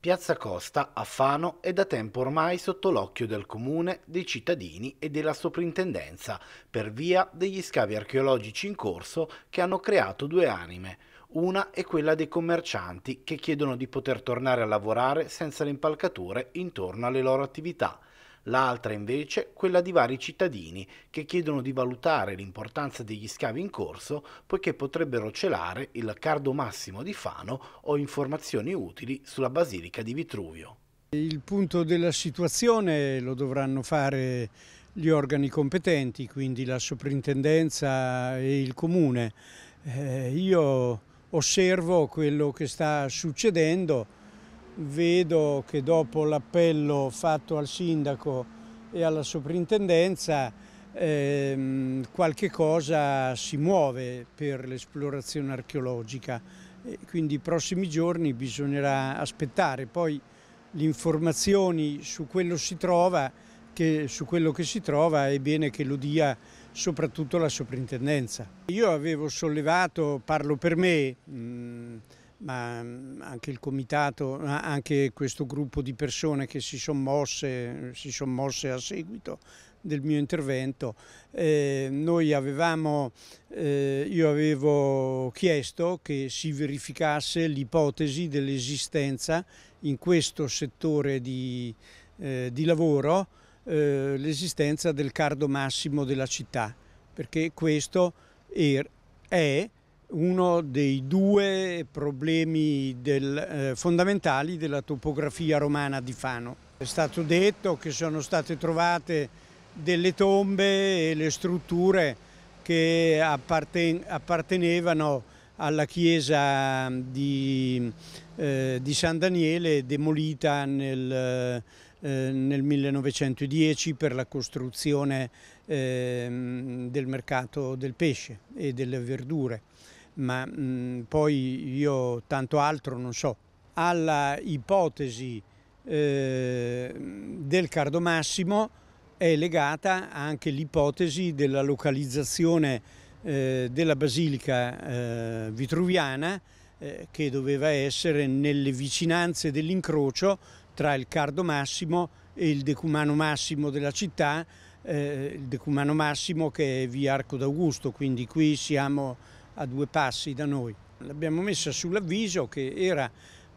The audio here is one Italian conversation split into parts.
Piazza Costa a Fano è da tempo ormai sotto l'occhio del comune, dei cittadini e della soprintendenza per via degli scavi archeologici in corso che hanno creato due anime. Una è quella dei commercianti che chiedono di poter tornare a lavorare senza le impalcature intorno alle loro attività l'altra invece quella di vari cittadini che chiedono di valutare l'importanza degli scavi in corso poiché potrebbero celare il cardo massimo di Fano o informazioni utili sulla Basilica di Vitruvio. Il punto della situazione lo dovranno fare gli organi competenti, quindi la soprintendenza e il comune. Eh, io osservo quello che sta succedendo vedo che dopo l'appello fatto al sindaco e alla soprintendenza ehm, qualche cosa si muove per l'esplorazione archeologica e quindi i prossimi giorni bisognerà aspettare poi le informazioni su quello, trova, che, su quello che si trova è bene che lo dia soprattutto la soprintendenza. Io avevo sollevato, parlo per me, mh, mm, ma mm, anche il comitato, anche questo gruppo di persone che si sono mosse, si sono mosse a seguito del mio intervento. Eh, noi avevamo, eh, io avevo chiesto che si verificasse l'ipotesi dell'esistenza in questo settore di, eh, di lavoro eh, l'esistenza del cardo massimo della città, perché questo er, è uno dei due problemi del, eh, fondamentali della topografia romana di Fano. È stato detto che sono state trovate delle tombe e le strutture che apparten appartenevano alla chiesa di, eh, di, San Daniele demolita nel, eh, nel 1910 per la costruzione eh, del mercato del pesce e delle verdure ma mh, mm, poi io tanto altro non so. Alla ipotesi eh, del Cardomassimo è legata anche l'ipotesi della localizzazione eh, della basilica eh, vitruviana eh, che doveva essere nelle vicinanze dell'incrocio tra il Cardomassimo e il decumano massimo della città, eh, il decumano massimo che è via Arco d'Augusto, quindi qui siamo a due passi da noi. L'abbiamo messa sull'avviso che era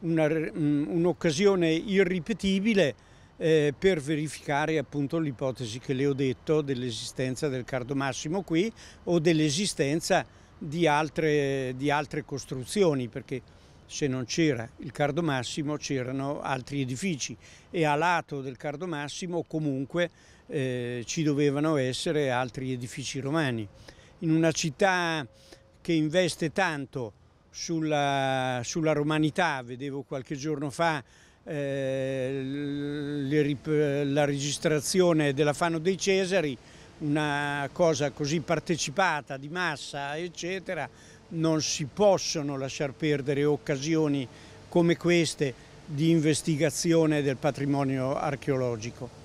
mm, un'occasione irripetibile eh, per verificare appunto l'ipotesi che le ho detto dell'esistenza del Cardo Massimo qui o dell'esistenza di altre, di altre costruzioni perché se non c'era il Cardo Massimo c'erano altri edifici e a lato del Cardo Massimo comunque eh, ci dovevano essere altri edifici romani. In una città che investe tanto sulla, sulla romanità, vedevo qualche giorno fa eh, la registrazione della Fano dei Cesari, una cosa così partecipata, di massa, eccetera, non si possono lasciar perdere occasioni come queste di investigazione del patrimonio archeologico.